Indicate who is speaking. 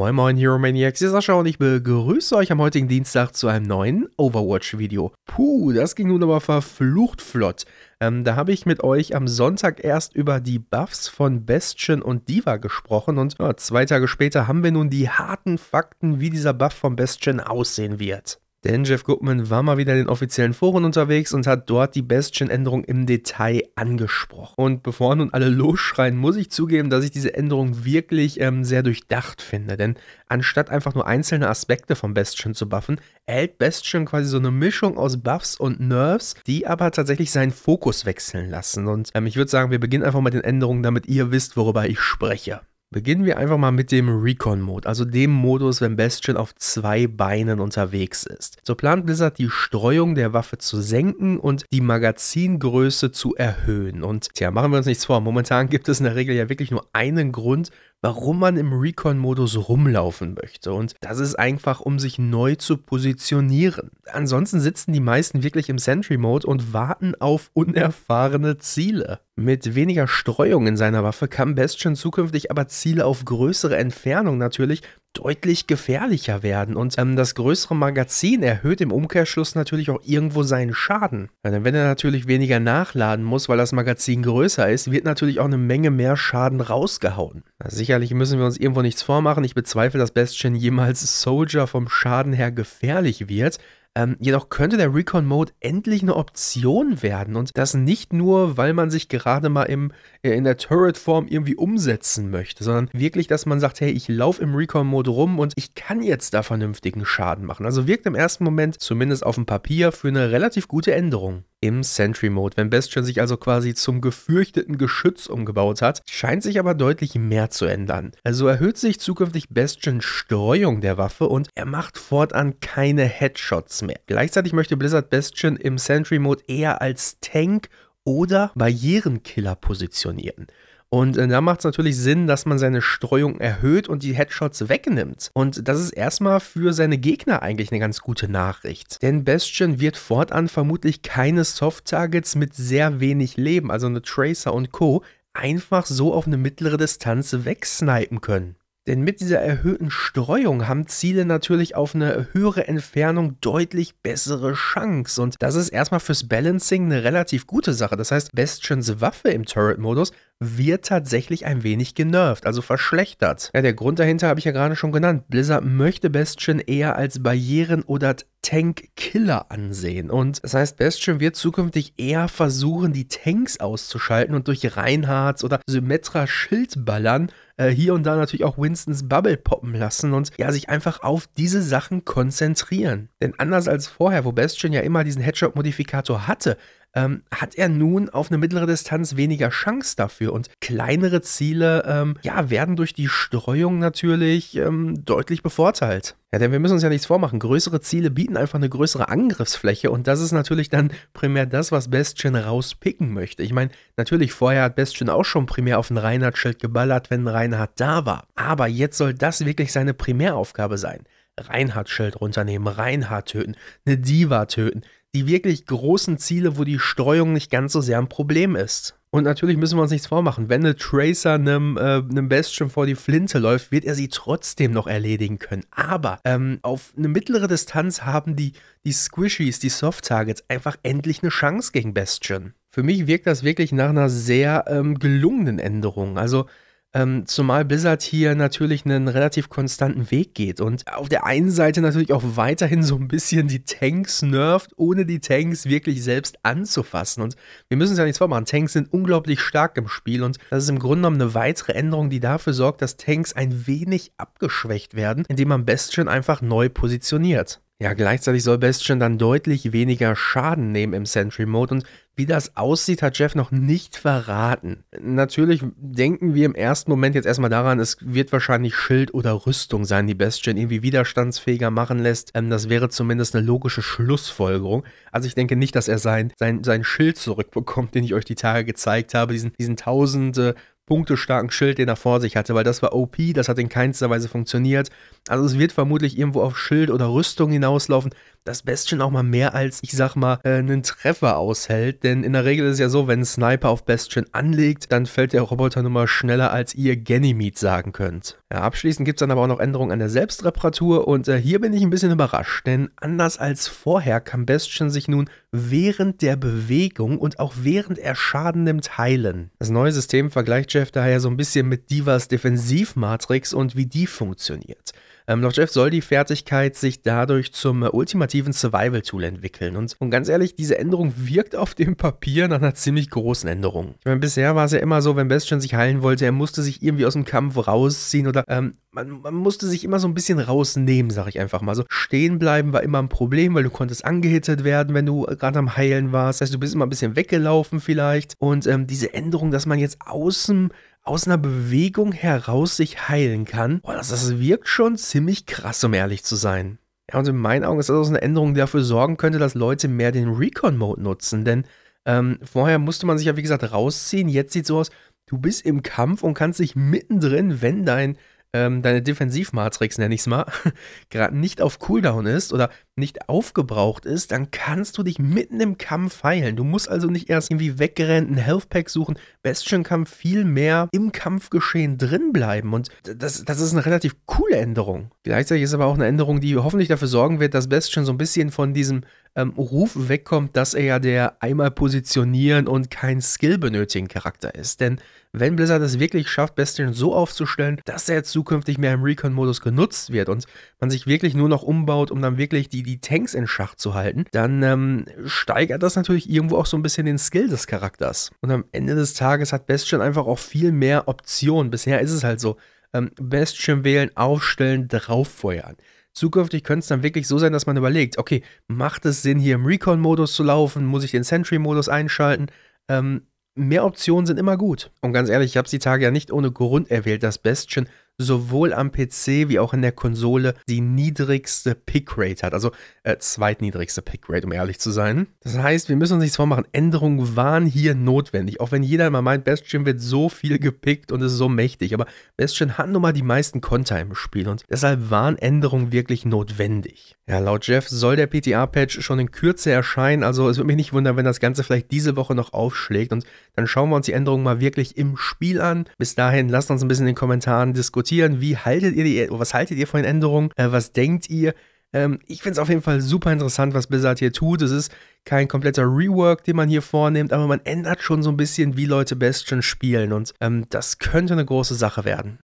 Speaker 1: Moin Moin Hero Maniacs, hier Sascha und ich begrüße euch am heutigen Dienstag zu einem neuen Overwatch-Video. Puh, das ging nun aber verflucht flott. Ähm, da habe ich mit euch am Sonntag erst über die Buffs von Bastion und Diva gesprochen und ja, zwei Tage später haben wir nun die harten Fakten, wie dieser Buff von Bastion aussehen wird. Denn Jeff Goodman war mal wieder in den offiziellen Foren unterwegs und hat dort die Bastion-Änderung im Detail angesprochen. Und bevor nun alle losschreien, muss ich zugeben, dass ich diese Änderung wirklich ähm, sehr durchdacht finde. Denn anstatt einfach nur einzelne Aspekte von Bastion zu buffen, erhält Bastion quasi so eine Mischung aus Buffs und Nerves, die aber tatsächlich seinen Fokus wechseln lassen. Und ähm, ich würde sagen, wir beginnen einfach mit den Änderungen, damit ihr wisst, worüber ich spreche. Beginnen wir einfach mal mit dem Recon-Mode, also dem Modus, wenn Bastion auf zwei Beinen unterwegs ist. So plant Blizzard die Streuung der Waffe zu senken und die Magazingröße zu erhöhen. Und tja, machen wir uns nichts vor, momentan gibt es in der Regel ja wirklich nur einen Grund, warum man im Recon-Modus rumlaufen möchte. Und das ist einfach, um sich neu zu positionieren. Ansonsten sitzen die meisten wirklich im Sentry-Mode und warten auf unerfahrene Ziele. Mit weniger Streuung in seiner Waffe kann Bastion zukünftig aber Ziele auf größere Entfernung natürlich deutlich gefährlicher werden. Und ähm, das größere Magazin erhöht im Umkehrschluss natürlich auch irgendwo seinen Schaden. wenn er natürlich weniger nachladen muss, weil das Magazin größer ist, wird natürlich auch eine Menge mehr Schaden rausgehauen. Na, sicherlich müssen wir uns irgendwo nichts vormachen. Ich bezweifle, dass Bastion jemals Soldier vom Schaden her gefährlich wird. Ähm, jedoch könnte der Recon Mode endlich eine Option werden und das nicht nur, weil man sich gerade mal im, äh, in der Turret-Form irgendwie umsetzen möchte, sondern wirklich, dass man sagt, hey, ich laufe im Recon Mode rum und ich kann jetzt da vernünftigen Schaden machen. Also wirkt im ersten Moment, zumindest auf dem Papier, für eine relativ gute Änderung im Sentry Mode. Wenn Bastion sich also quasi zum gefürchteten Geschütz umgebaut hat, scheint sich aber deutlich mehr zu ändern. Also erhöht sich zukünftig Bastions Streuung der Waffe und er macht fortan keine Headshots mehr. Gleichzeitig möchte Blizzard Bastion im Sentry Mode eher als Tank oder Barrierenkiller positionieren. Und äh, da macht es natürlich Sinn, dass man seine Streuung erhöht und die Headshots wegnimmt. Und das ist erstmal für seine Gegner eigentlich eine ganz gute Nachricht. Denn Bastion wird fortan vermutlich keine Soft-Targets mit sehr wenig Leben, also eine Tracer und Co., einfach so auf eine mittlere Distanz wegsnipen können. Denn mit dieser erhöhten Streuung haben Ziele natürlich auf eine höhere Entfernung deutlich bessere Chance. Und das ist erstmal fürs Balancing eine relativ gute Sache. Das heißt, Bestions Waffe im Turret-Modus wird tatsächlich ein wenig genervt, also verschlechtert. Ja, der Grund dahinter habe ich ja gerade schon genannt. Blizzard möchte Bastion eher als Barrieren- oder Tank-Killer ansehen. Und das heißt, Bastion wird zukünftig eher versuchen, die Tanks auszuschalten und durch Reinhards oder Symmetra-Schildballern äh, hier und da natürlich auch Winstons Bubble poppen lassen und ja, sich einfach auf diese Sachen konzentrieren. Denn anders als vorher, wo Bastion ja immer diesen Headshot-Modifikator hatte, ähm, hat er nun auf eine mittlere Distanz weniger Chance dafür. Und kleinere Ziele ähm, ja, werden durch die Streuung natürlich ähm, deutlich bevorteilt. Ja, denn wir müssen uns ja nichts vormachen. Größere Ziele bieten einfach eine größere Angriffsfläche und das ist natürlich dann primär das, was Bestien rauspicken möchte. Ich meine, natürlich, vorher hat Bestien auch schon primär auf ein Reinhardt-Schild geballert, wenn Reinhardt da war. Aber jetzt soll das wirklich seine Primäraufgabe sein. Reinhardt-Schild runternehmen, Reinhardt töten, eine Diva töten, die wirklich großen Ziele, wo die Streuung nicht ganz so sehr ein Problem ist. Und natürlich müssen wir uns nichts vormachen. Wenn eine Tracer einem, äh, einem Bastion vor die Flinte läuft, wird er sie trotzdem noch erledigen können. Aber ähm, auf eine mittlere Distanz haben die, die Squishies, die Soft-Targets, einfach endlich eine Chance gegen Bastion. Für mich wirkt das wirklich nach einer sehr ähm, gelungenen Änderung. Also ähm, zumal Blizzard hier natürlich einen relativ konstanten Weg geht und auf der einen Seite natürlich auch weiterhin so ein bisschen die Tanks nerft, ohne die Tanks wirklich selbst anzufassen. Und wir müssen es ja nichts vormachen, Tanks sind unglaublich stark im Spiel und das ist im Grunde genommen eine weitere Änderung, die dafür sorgt, dass Tanks ein wenig abgeschwächt werden, indem man Bastion einfach neu positioniert. Ja, gleichzeitig soll Bastion dann deutlich weniger Schaden nehmen im Sentry Mode und wie das aussieht, hat Jeff noch nicht verraten. Natürlich denken wir im ersten Moment jetzt erstmal daran, es wird wahrscheinlich Schild oder Rüstung sein, die Bastion irgendwie widerstandsfähiger machen lässt. Ähm, das wäre zumindest eine logische Schlussfolgerung. Also ich denke nicht, dass er sein, sein, sein Schild zurückbekommt, den ich euch die Tage gezeigt habe, diesen, diesen tausende punkte starken Schild, den er vor sich hatte, weil das war OP, das hat in keinster Weise funktioniert. Also es wird vermutlich irgendwo auf Schild oder Rüstung hinauslaufen, dass Bastion auch mal mehr als, ich sag mal, äh, einen Treffer aushält. Denn in der Regel ist es ja so, wenn ein Sniper auf Bastion anlegt, dann fällt der Roboter nun mal schneller, als ihr Ganymede sagen könnt. Ja, abschließend gibt es dann aber auch noch Änderungen an der Selbstreparatur und äh, hier bin ich ein bisschen überrascht, denn anders als vorher kann Bastion sich nun während der Bewegung und auch während er Schaden nimmt heilen. Das neue System vergleicht Jeff daher so ein bisschen mit Divas Defensivmatrix und wie die funktioniert. Ähm, Lost Shift soll die Fertigkeit sich dadurch zum äh, ultimativen Survival-Tool entwickeln. Und, und ganz ehrlich, diese Änderung wirkt auf dem Papier nach einer ziemlich großen Änderung. Ich meine, bisher war es ja immer so, wenn Bastion sich heilen wollte, er musste sich irgendwie aus dem Kampf rausziehen oder ähm, man, man, musste sich immer so ein bisschen rausnehmen, sag ich einfach mal. So stehen bleiben war immer ein Problem, weil du konntest angehittet werden, wenn du äh, gerade am Heilen warst. Das heißt, du bist immer ein bisschen weggelaufen vielleicht. Und ähm, diese Änderung, dass man jetzt außen aus einer Bewegung heraus sich heilen kann, boah, das, das wirkt schon ziemlich krass, um ehrlich zu sein. Ja, und in meinen Augen ist das auch eine Änderung, die dafür sorgen könnte, dass Leute mehr den Recon-Mode nutzen, denn ähm, vorher musste man sich ja, wie gesagt, rausziehen. Jetzt sieht es so aus, du bist im Kampf und kannst dich mittendrin, wenn dein, ähm, deine Defensivmatrix, nenne ich es mal, gerade nicht auf Cooldown ist oder nicht aufgebraucht ist, dann kannst du dich mitten im Kampf heilen. Du musst also nicht erst irgendwie weggerannt Health Pack suchen. Bastion kann viel mehr im Kampfgeschehen drin bleiben und das, das ist eine relativ coole Änderung. Gleichzeitig ist aber auch eine Änderung, die hoffentlich dafür sorgen wird, dass Bastion so ein bisschen von diesem ähm, Ruf wegkommt, dass er ja der einmal positionieren und kein Skill benötigen Charakter ist. Denn wenn Blizzard es wirklich schafft, Bastion so aufzustellen, dass er zukünftig mehr im Recon-Modus genutzt wird und man sich wirklich nur noch umbaut, um dann wirklich die, die die Tanks in Schach zu halten, dann ähm, steigert das natürlich irgendwo auch so ein bisschen den Skill des Charakters. Und am Ende des Tages hat Bastion einfach auch viel mehr Optionen. Bisher ist es halt so, ähm, Bastion wählen, aufstellen, drauffeuern. Zukünftig könnte es dann wirklich so sein, dass man überlegt, okay, macht es Sinn, hier im Recon-Modus zu laufen? Muss ich den Sentry-Modus einschalten? Ähm, mehr Optionen sind immer gut. Und ganz ehrlich, ich habe es die Tage ja nicht ohne Grund erwählt, dass Bastion sowohl am PC wie auch in der Konsole die niedrigste Pickrate hat. Also äh, zweitniedrigste Pickrate, um ehrlich zu sein. Das heißt, wir müssen uns nichts vormachen. Änderungen waren hier notwendig. Auch wenn jeder immer meint, Bastion wird so viel gepickt und ist so mächtig. Aber Bastion hat nun mal die meisten Konter im Spiel und deshalb waren Änderungen wirklich notwendig. Ja, laut Jeff soll der PTA-Patch schon in Kürze erscheinen. Also es würde mich nicht wundern, wenn das Ganze vielleicht diese Woche noch aufschlägt. Und dann schauen wir uns die Änderungen mal wirklich im Spiel an. Bis dahin, lasst uns ein bisschen in den Kommentaren diskutieren diskutieren. Wie haltet ihr die, was haltet ihr von den Änderungen? Äh, was denkt ihr? Ähm, ich finde es auf jeden Fall super interessant, was Blizzard hier tut. Es ist kein kompletter Rework, den man hier vornimmt, aber man ändert schon so ein bisschen, wie Leute Bastion spielen. Und ähm, das könnte eine große Sache werden.